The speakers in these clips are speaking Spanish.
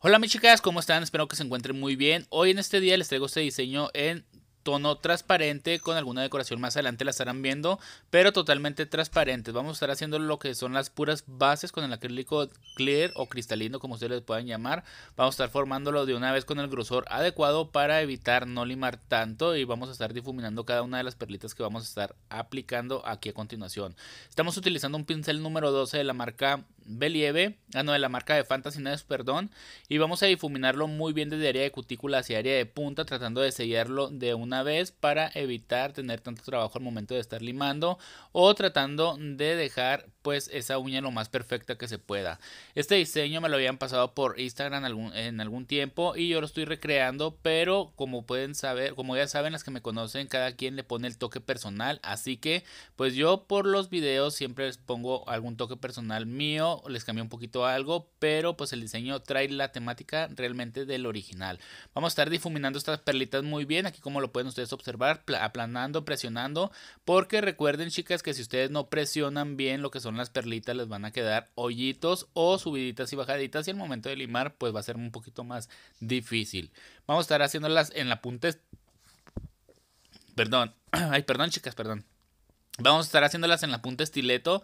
Hola mis chicas, ¿cómo están? Espero que se encuentren muy bien. Hoy en este día les traigo este diseño en tono transparente con alguna decoración más adelante la estarán viendo pero totalmente transparentes vamos a estar haciendo lo que son las puras bases con el acrílico clear o cristalino como ustedes pueden puedan llamar vamos a estar formándolo de una vez con el grosor adecuado para evitar no limar tanto y vamos a estar difuminando cada una de las perlitas que vamos a estar aplicando aquí a continuación estamos utilizando un pincel número 12 de la marca Believe, ah no, de la marca de Fantasy Nets, perdón, y vamos a difuminarlo muy bien desde área de cutícula hacia área de punta, tratando de sellarlo de una una vez para evitar tener tanto trabajo al momento de estar limando o tratando de dejar pues esa uña lo más perfecta que se pueda. Este diseño me lo habían pasado por Instagram en algún tiempo y yo lo estoy recreando, pero como pueden saber, como ya saben las que me conocen, cada quien le pone el toque personal, así que pues yo por los videos siempre les pongo algún toque personal mío, les cambio un poquito algo, pero pues el diseño trae la temática realmente del original. Vamos a estar difuminando estas perlitas muy bien, aquí como lo pueden ustedes observar, aplanando, presionando, porque recuerden chicas que si ustedes no presionan bien lo que son las perlitas les van a quedar hoyitos o subiditas y bajaditas y el momento de limar pues va a ser un poquito más difícil. Vamos a estar haciéndolas en la punta... Perdón, ay, perdón chicas, perdón. Vamos a estar haciéndolas en la punta estileto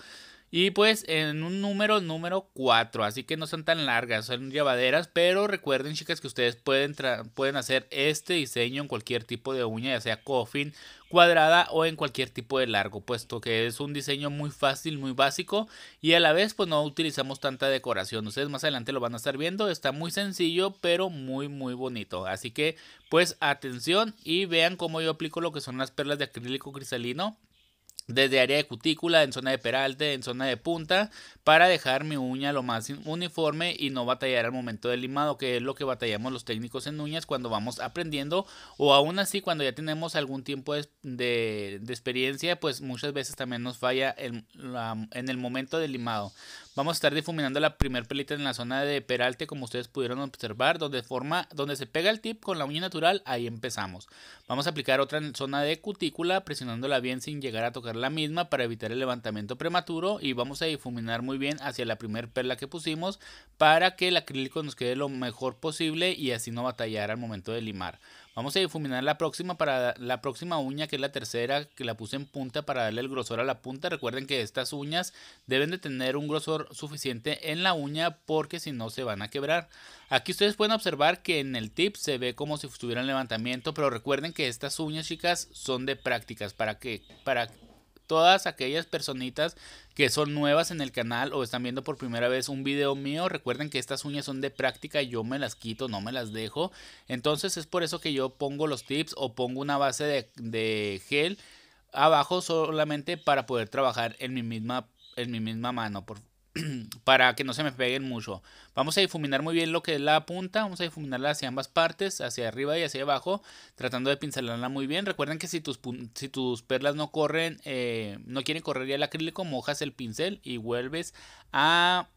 y pues en un número, número 4. Así que no son tan largas, son llevaderas. Pero recuerden, chicas, que ustedes pueden, pueden hacer este diseño en cualquier tipo de uña, ya sea coffin, cuadrada o en cualquier tipo de largo, puesto que es un diseño muy fácil, muy básico y a la vez pues no utilizamos tanta decoración. Ustedes más adelante lo van a estar viendo, está muy sencillo pero muy muy bonito. Así que pues atención y vean cómo yo aplico lo que son las perlas de acrílico cristalino desde área de cutícula, en zona de peralte, en zona de punta, para dejar mi uña lo más uniforme y no batallar al momento del limado, que es lo que batallamos los técnicos en uñas cuando vamos aprendiendo o aún así cuando ya tenemos algún tiempo de, experiencia, pues muchas veces también nos falla en el momento del limado. Vamos a estar difuminando la primer pelita en la zona de peralte, como ustedes pudieron observar, donde, forma, donde se pega el tip con la uña natural, ahí empezamos. Vamos a aplicar otra zona de cutícula, presionándola bien sin llegar a tocar la misma para evitar el levantamiento prematuro y vamos a difuminar muy bien hacia la primera perla que pusimos para que el acrílico nos quede lo mejor posible y así no batallar al momento de limar. Vamos a difuminar la próxima para la próxima uña, que es la tercera, que la puse en punta para darle el grosor a la punta. Recuerden que estas uñas deben de tener un grosor suficiente en la uña porque si no se van a quebrar. Aquí ustedes pueden observar que en el tip se ve como si en levantamiento, pero recuerden que estas uñas, chicas, son de prácticas para que para todas aquellas personitas que son nuevas en el canal o están viendo por primera vez un video mío, recuerden que estas uñas son de práctica, yo me las quito, no me las dejo. Entonces es por eso que yo pongo los tips o pongo una base de, gel abajo solamente para poder trabajar en mi misma, en mi misma mano. Por, para que no se me peguen mucho. Vamos a difuminar muy bien lo que es la punta, vamos a difuminarla hacia ambas partes, hacia arriba y hacia abajo, tratando de pincelarla muy bien. Recuerden que si tus, si tus perlas no corren, eh, no quieren correr ya el acrílico, mojas el pincel y vuelves a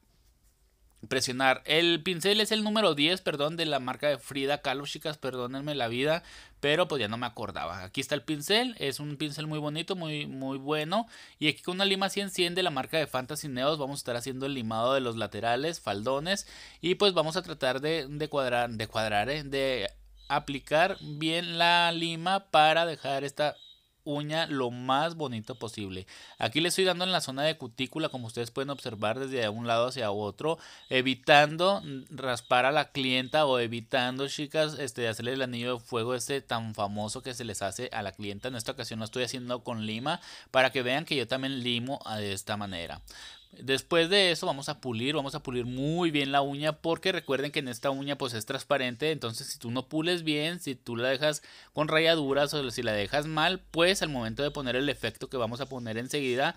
presionar. El pincel es el número 10, perdón, de la marca de Frida Kahlo, chicas, perdónenme la vida pero pues ya no me acordaba. Aquí está el pincel, es un pincel muy bonito, muy, muy bueno. Y aquí con una lima 100 enciende de la marca de Fantasy Neos vamos a estar haciendo el limado de los laterales, faldones. Y pues vamos a tratar de, cuadrar, de cuadrar, eh, de aplicar bien la lima para dejar esta uña lo más bonito posible. Aquí le estoy dando en la zona de cutícula, como ustedes pueden observar, desde un lado hacia otro, evitando raspar a la clienta o evitando, chicas, este, hacerle el anillo de fuego este tan famoso que se les hace a la clienta. En esta ocasión lo estoy haciendo con lima para que vean que yo también limo de esta manera. Después de eso vamos a pulir, vamos a pulir muy bien la uña porque recuerden que en esta uña pues es transparente, entonces si tú no pules bien, si tú la dejas con rayaduras o si la dejas mal, pues al momento de poner el efecto que vamos a poner enseguida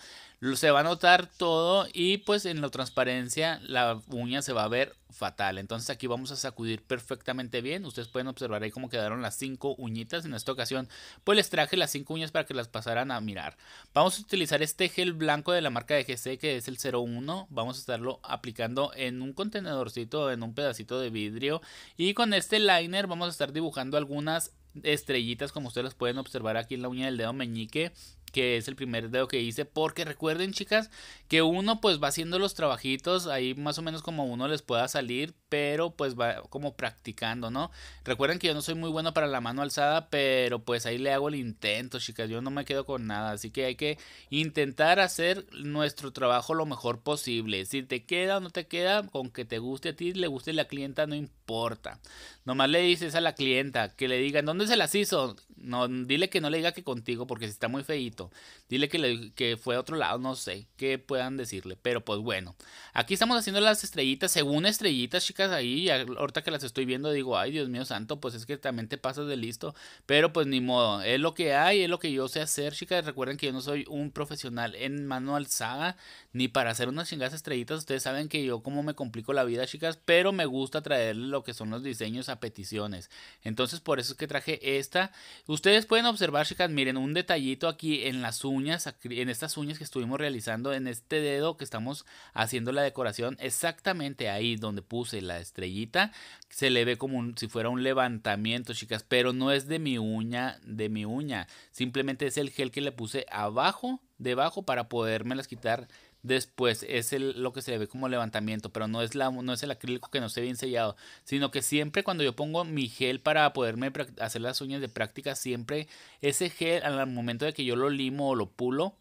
se va a notar todo y pues en la transparencia la uña se va a ver fatal. Entonces aquí vamos a sacudir perfectamente bien. Ustedes pueden observar ahí cómo quedaron las cinco uñitas. En esta ocasión pues les traje las cinco uñas para que las pasaran a mirar. Vamos a utilizar este gel blanco de la marca de GC que es el 01 vamos a estarlo aplicando en un contenedorcito, en un pedacito de vidrio y con este liner vamos a estar dibujando algunas estrellitas como ustedes pueden observar aquí en la uña del dedo meñique que es el primer dedo que hice, porque recuerden chicas que uno pues va haciendo los trabajitos ahí más o menos como uno les pueda salir, pero pues va como practicando, ¿no? Recuerden que yo no soy muy bueno para la mano alzada, pero pues ahí le hago el intento chicas, yo no me quedo con nada, así que hay que intentar hacer nuestro trabajo lo mejor posible, si te queda o no te queda, con que te guste a ti, le guste a la clienta, no importa, nomás le dices a la clienta que le digan, ¿dónde se las hizo? No, dile que no le diga que contigo porque si está muy feíto Dile que, fue a otro lado, no sé qué puedan decirle. Pero pues bueno, aquí estamos haciendo las estrellitas, según estrellitas, chicas, ahí. Ahorita que las estoy viendo, digo, ay, Dios mío santo, pues es que también te pasas de listo. Pero pues ni modo, es lo que hay, es lo que yo sé hacer, chicas. Recuerden que yo no soy un profesional en mano alzada, ni para hacer unas chingadas estrellitas. Ustedes saben que yo como me complico la vida, chicas, pero me gusta traer lo que son los diseños a peticiones. Entonces, por eso es que traje esta. Ustedes pueden observar, chicas, miren, un detallito aquí en las uñas, en estas uñas que estuvimos realizando, en este dedo que estamos haciendo la decoración, exactamente ahí donde puse la estrellita, se le ve como si fuera un levantamiento, chicas, pero no es de mi uña, de mi uña, simplemente es el gel que le puse abajo, debajo, para podérmelas quitar después. Es lo que se ve como levantamiento, pero no es, no es el acrílico que no esté bien sellado, sino que siempre cuando yo pongo mi gel para poderme hacer las uñas de práctica, siempre ese gel al momento de que yo lo limo o lo pulo,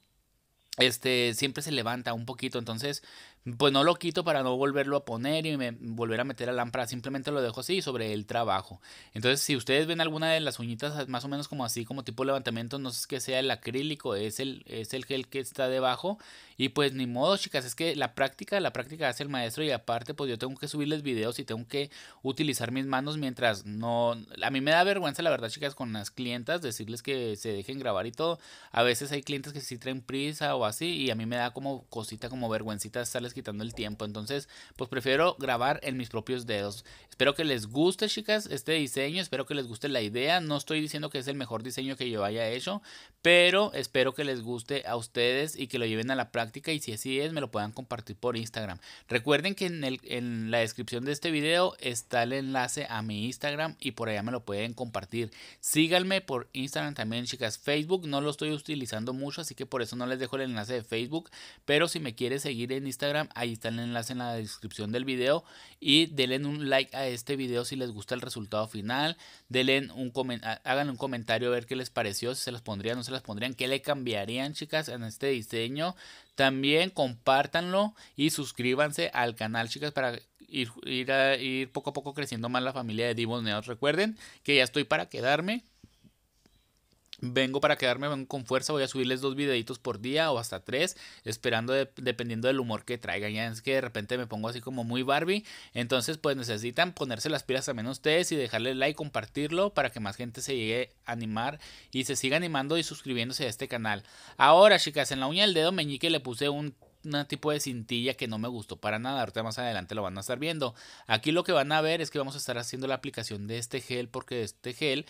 este siempre se levanta un poquito. Entonces, pues no lo quito para no volverlo a poner y me, volver a meter la lámpara, simplemente lo dejo así sobre el trabajo. Entonces, si ustedes ven alguna de las uñitas ah, más o menos como así, como tipo levantamiento, no sé que sea el acrílico, es el, es el gel que está debajo. Y pues ni modo, chicas, es que la práctica, la práctica hace el maestro y aparte, pues yo tengo que subirles videos y tengo que utilizar mis manos mientras no... A mí me da vergüenza, la verdad, chicas, con las clientas, decirles que se dejen grabar y todo. A veces hay clientes que sí traen prisa o así y a mí me da como cosita, como vergüencita estarles quitando el tiempo. Entonces, pues prefiero grabar en mis propios dedos. Espero que les guste, chicas, este diseño. Espero que les guste la idea. No estoy diciendo que es el mejor diseño que yo haya hecho, pero espero que les guste a ustedes y que lo lleven a la práctica. Y si así es, me lo puedan compartir por Instagram. Recuerden que en, el, en la descripción de este video está el enlace a mi Instagram y por allá me lo pueden compartir. Síganme por Instagram también, chicas. Facebook no lo estoy utilizando mucho, así que por eso no les dejo el enlace de Facebook. Pero si me quieres seguir en Instagram, Ahí está el enlace en la descripción del video. Y denle un like a este video si les gusta el resultado final. Denle un hagan un comentario a ver qué les pareció, si se las pondrían no se las pondrían, qué le cambiarían, chicas, en este diseño. También compártanlo y suscríbanse al canal, chicas, para ir, ir poco a poco creciendo más la familia de Divos Neos. Recuerden que ya estoy para quedarme. Vengo para quedarme con fuerza, voy a subirles dos videitos por día o hasta tres, esperando dependiendo del humor que traigan. Ya es que de repente me pongo así como muy Barbie, entonces pues necesitan ponerse las pilas también menos ustedes y dejarle like, compartirlo para que más gente se llegue a animar y se siga animando y suscribiéndose a este canal. Ahora chicas, en la uña del dedo meñique le puse un tipo de cintilla que no me gustó para nada. Ahorita más adelante lo van a estar viendo. Aquí lo que van a ver es que vamos a estar haciendo la aplicación de este gel porque este gel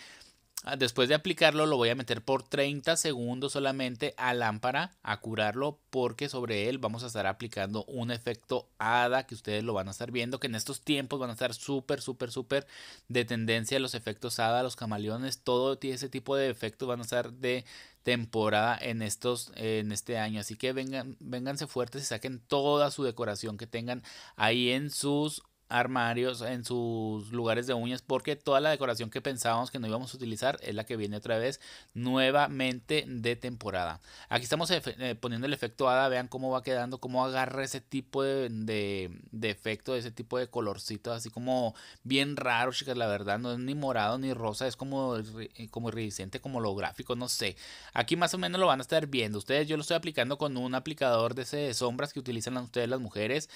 Ah, después de aplicarlo lo voy a meter por 30 segundos solamente a lámpara a curarlo porque sobre él vamos a estar aplicando un efecto hada que ustedes lo van a estar viendo que en estos tiempos van a estar súper súper súper de tendencia los efectos hada, los camaleones, todo ese tipo de efectos van a estar de temporada en estos en este año así que vengan vénganse fuertes y saquen toda su decoración que tengan ahí en sus armarios, en sus lugares de uñas, porque toda la decoración que pensábamos que no íbamos a utilizar es la que viene otra vez nuevamente de temporada. Aquí estamos eh, poniendo el efecto hada, vean cómo va quedando, cómo agarra ese tipo de, efecto de efecto, ese tipo de colorcito, así como bien raro, chicas, la verdad, no es ni morado ni rosa, es como, eh, como iridiscente, como lo gráfico, no sé. Aquí más o menos lo van a estar viendo ustedes, yo lo estoy aplicando con un aplicador de, ese de sombras que utilizan ustedes las mujeres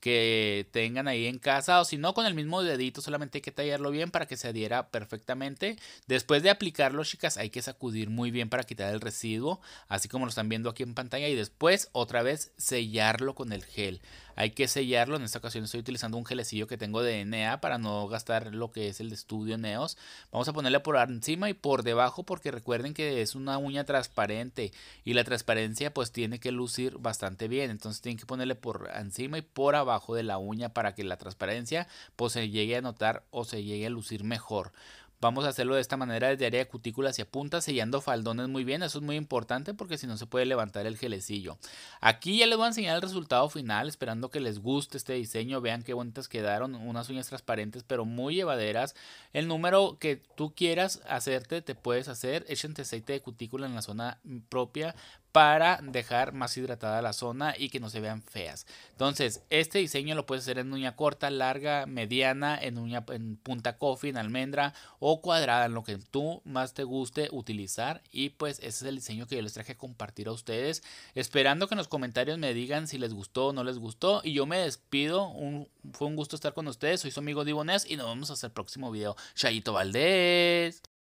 que tengan ahí en casa si no, con el mismo dedito, solamente hay que tallarlo bien para que se adhiera perfectamente. Después de aplicarlo, chicas, hay que sacudir muy bien para quitar el residuo, así como lo están viendo aquí en pantalla, y después otra vez sellarlo con el gel hay que sellarlo. En esta ocasión estoy utilizando un gelecillo que tengo de NEA para no gastar lo que es el de estudio Neos. Vamos a ponerle por encima y por debajo porque recuerden que es una uña transparente y la transparencia pues tiene que lucir bastante bien. Entonces tienen que ponerle por encima y por abajo de la uña para que la transparencia pues se llegue a notar o se llegue a lucir mejor. Vamos a hacerlo de esta manera desde área de cutícula hacia punta, sellando faldones muy bien. Eso es muy importante porque si no se puede levantar el gelecillo. Aquí ya les voy a enseñar el resultado final, esperando que les guste este diseño. Vean qué bonitas quedaron, unas uñas transparentes pero muy llevaderas. El número que tú quieras hacerte, te puedes hacer. Échate aceite de cutícula en la zona propia para dejar más hidratada la zona y que no se vean feas. Entonces, este diseño lo puedes hacer en uña corta, larga, mediana, en uña en punta coffee, en almendra o cuadrada, en lo que tú más te guste utilizar. Y pues ese es el diseño que yo les traje a compartir a ustedes, esperando que en los comentarios me digan si les gustó o no les gustó. Y yo me despido, fue un gusto estar con ustedes, soy su amigo Divones y nos vemos hasta el próximo video. Chayito Valdés.